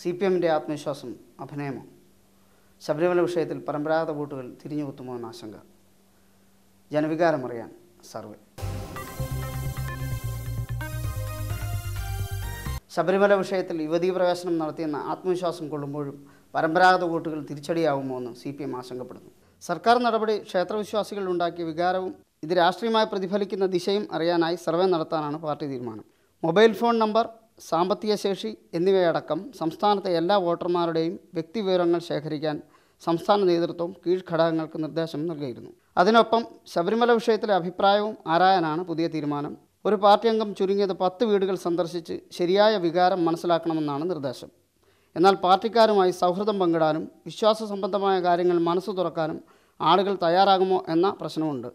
C P എമ്മിൻ്റെ ആത്മവിശ്വാസം അഭിനയമോ ശബരിമല വിഷയത്തിൽ പരമ്പരാഗത വോട്ടുകൾ തിരിഞ്ഞുകുത്തുമോ എന്ന ആശങ്ക ജനവികാരമറിയാൻ സർവേ ശബരിമല വിഷയത്തിൽ യുവതീ പ്രവേശനം നടത്തിയെന്ന ആത്മവിശ്വാസം കൊള്ളുമ്പോഴും പരമ്പരാഗത വോട്ടുകൾ തിരിച്ചടിയാവുമോ എന്ന് സി പി എം ആശങ്കപ്പെടുന്നു സർക്കാർ നടപടി ക്ഷേത്രവിശ്വാസികളിൽ ഉണ്ടാക്കിയ വികാരവും ഇത് രാഷ്ട്രീയമായി പ്രതിഫലിക്കുന്ന ദിശയും അറിയാനായി സർവേ നടത്താനാണ് പാർട്ടി തീരുമാനം മൊബൈൽ ഫോൺ നമ്പർ സാമ്പത്തിക ശേഷി എന്നിവയടക്കം സംസ്ഥാനത്തെ എല്ലാ വോട്ടർമാരുടെയും വ്യക്തിവിവരങ്ങൾ ശേഖരിക്കാൻ സംസ്ഥാന നേതൃത്വം കീഴ്ഘടകങ്ങൾക്ക് നിർദ്ദേശം നൽകിയിരുന്നു അതിനൊപ്പം ശബരിമല വിഷയത്തിലെ അഭിപ്രായവും ആരായാനാണ് പുതിയ തീരുമാനം ഒരു പാർട്ടി അംഗം ചുരുങ്ങിയത് പത്ത് വീടുകൾ സന്ദർശിച്ച് ശരിയായ വികാരം മനസ്സിലാക്കണമെന്നാണ് നിർദ്ദേശം എന്നാൽ പാർട്ടിക്കാരുമായി സൗഹൃദം പങ്കിടാനും വിശ്വാസ സംബന്ധമായ കാര്യങ്ങൾ മനസ്സ് തുറക്കാനും ആളുകൾ തയ്യാറാകുമോ എന്ന പ്രശ്നമുണ്ട്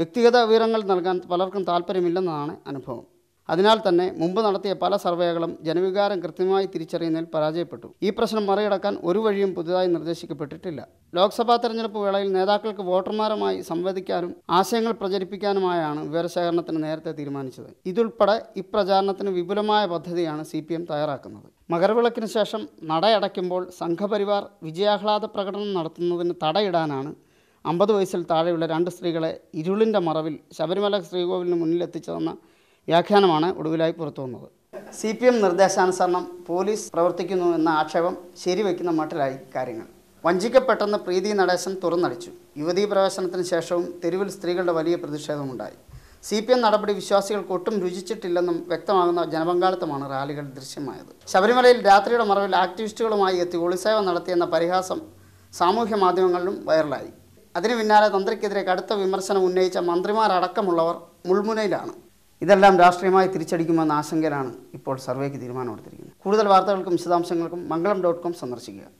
വ്യക്തിഗത വിവരങ്ങൾ നൽകാൻ പലർക്കും താല്പര്യമില്ലെന്നതാണ് അനുഭവം അതിനാൽ തന്നെ മുമ്പ് നടത്തിയ പല സർവേകളും ജനവികാരം കൃത്യമായി തിരിച്ചറിയുന്നതിൽ പരാജയപ്പെട്ടു ഈ പ്രശ്നം മറികടക്കാൻ ഒരു വഴിയും പുതുതായി നിർദ്ദേശിക്കപ്പെട്ടിട്ടില്ല ലോക്സഭാ തെരഞ്ഞെടുപ്പ് വേളയിൽ നേതാക്കൾക്ക് വോട്ടർമാരുമായി സംവദിക്കാനും ആശയങ്ങൾ പ്രചരിപ്പിക്കാനുമായാണ് വിവരശേഖരണത്തിന് നേരത്തെ തീരുമാനിച്ചത് ഇതുൾപ്പെടെ ഇപ്രചാരണത്തിന് വിപുലമായ പദ്ധതിയാണ് സി തയ്യാറാക്കുന്നത് മകരവിളക്കിന് ശേഷം നടയടയ്ക്കുമ്പോൾ സംഘപരിവാർ വിജയാഹ്ലാദ പ്രകടനം നടത്തുന്നതിന് തടയിടാനാണ് അമ്പത് വയസ്സിൽ താഴെയുള്ള രണ്ട് സ്ത്രീകളെ ഇരുളിൻ്റെ മറവിൽ ശബരിമല ശ്രീകോവിലിന് മുന്നിലെത്തിച്ചതെന്ന വ്യാഖ്യാനമാണ് ഒടുവിലായി പുറത്തു വന്നത് സി പി എം നിർദ്ദേശാനുസരണം പോലീസ് പ്രവർത്തിക്കുന്നു എന്ന ആക്ഷേപം ശരിവെക്കുന്ന മട്ടിലായി കാര്യങ്ങൾ വഞ്ചിക്കപ്പെട്ടെന്ന് പ്രീതി നടേശൻ തുറന്നടിച്ചു യുവതീ പ്രവേശനത്തിന് ശേഷവും തെരുവിൽ സ്ത്രീകളുടെ വലിയ പ്രതിഷേധമുണ്ടായി സി പി എം നടപടി വിശ്വാസികൾക്ക് ഒട്ടും രുചിച്ചിട്ടില്ലെന്നും വ്യക്തമാകുന്ന ജനപങ്കാളിത്തമാണ് റാലികൾ ദൃശ്യമായത് ശബരിമലയിൽ രാത്രിയുടെ മറവിൽ ആക്ടിവിസ്റ്റുകളുമായി എത്തി ഒളിസേവ നടത്തിയെന്ന പരിഹാസം സാമൂഹ്യ മാധ്യമങ്ങളിലും വൈറലായി അതിനു പിന്നാലെ തന്ത്രിക്കെതിരെ കടുത്ത വിമർശനം ഉന്നയിച്ച മന്ത്രിമാരടക്കമുള്ളവർ മുൾമുനയിലാണ് ഇതെല്ലാം രാഷ്ട്രീയമായി തിരിച്ചടിക്കുമെന്ന ആശങ്കയിലാണ് ഇപ്പോൾ സർവേക്ക് തീരുമാനമെടുത്തിരിക്കുന്നത് കൂടുതൽ വാർത്തകൾക്കും വിശദാംശങ്ങൾക്കും മംഗളം ഡോട്ട് കോം സന്ദർശിക്കുക